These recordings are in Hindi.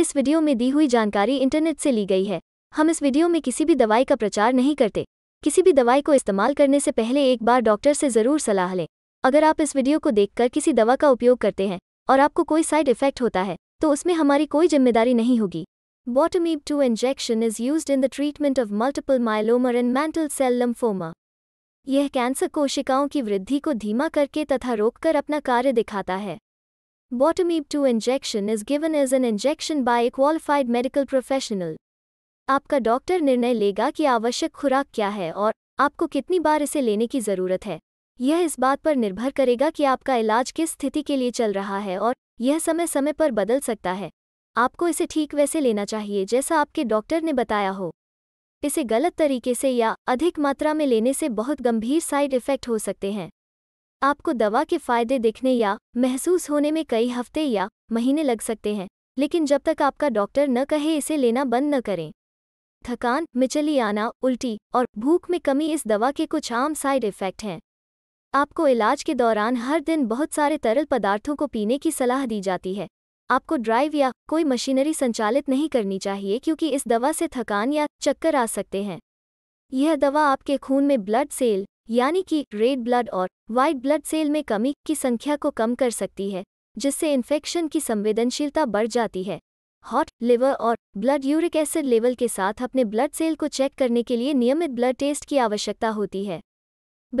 इस वीडियो में दी हुई जानकारी इंटरनेट से ली गई है हम इस वीडियो में किसी भी दवाई का प्रचार नहीं करते किसी भी दवाई को इस्तेमाल करने से पहले एक बार डॉक्टर से ज़रूर सलाह लें अगर आप इस वीडियो को देखकर किसी दवा का उपयोग करते हैं और आपको कोई साइड इफेक्ट होता है तो उसमें हमारी कोई जिम्मेदारी नहीं होगी Bortemib two injection is used in the treatment of multiple myeloma and mantle cell lymphoma यह कैंसर कोशिकाओं की वृद्धि को धीमा करके तथा रोककर अपना कार्य दिखाता है Botamib 2 injection is given as an injection by a qualified medical professional. आपका डॉक्टर निर्णय लेगा कि आवश्यक खुराक क्या है और आपको कितनी बार इसे लेने की ज़रूरत है यह इस बात पर निर्भर करेगा कि आपका इलाज किस स्थिति के लिए चल रहा है और यह समय समय पर बदल सकता है आपको इसे ठीक वैसे लेना चाहिए जैसा आपके डॉक्टर ने बताया हो इसे गलत तरीके से या अधिक मात्रा में लेने से बहुत गंभीर साइड इफ़ेक्ट हो सकते हैं आपको दवा के फायदे दिखने या महसूस होने में कई हफ्ते या महीने लग सकते हैं लेकिन जब तक आपका डॉक्टर न कहे इसे लेना बंद न करें थकान मिचली आना उल्टी और भूख में कमी इस दवा के कुछ आम साइड इफ़ेक्ट हैं आपको इलाज के दौरान हर दिन बहुत सारे तरल पदार्थों को पीने की सलाह दी जाती है आपको ड्राइव या कोई मशीनरी संचालित नहीं करनी चाहिए क्योंकि इस दवा से थकान या चक्कर आ सकते हैं यह दवा आपके खून में ब्लड सेल यानी कि रेड ब्लड और वाइट ब्लड सेल में कमी की संख्या को कम कर सकती है जिससे इन्फेक्शन की संवेदनशीलता बढ़ जाती है हॉट लिवर और ब्लड यूरिक एसिड लेवल के साथ अपने ब्लड सेल को चेक करने के लिए नियमित ब्लड टेस्ट की आवश्यकता होती है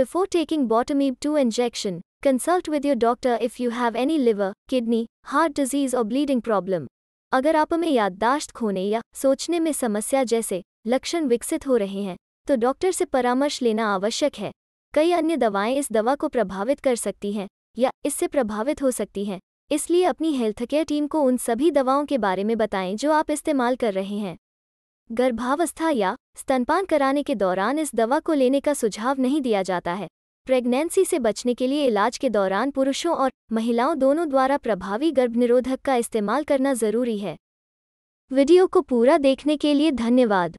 before taking Bortemib two injection consult with your doctor if you have any liver kidney heart disease और ब्लीडिंग प्रॉब्लम अगर आप में याददाश्त खोने या सोचने में समस्या जैसे लक्षण विकसित हो रहे हैं तो डॉक्टर से परामर्श लेना आवश्यक है कई अन्य दवाएं इस दवा को प्रभावित कर सकती हैं या इससे प्रभावित हो सकती हैं इसलिए अपनी हेल्थ केयर टीम को उन सभी दवाओं के बारे में बताएं जो आप इस्तेमाल कर रहे हैं गर्भावस्था या स्तनपान कराने के दौरान इस दवा को लेने का सुझाव नहीं दिया जाता है प्रेग्नेंसी से बचने के लिए इलाज के दौरान पुरुषों और महिलाओं दोनों द्वारा प्रभावी गर्भनिरोधक का इस्तेमाल करना जरूरी है वीडियो को पूरा देखने के लिए धन्यवाद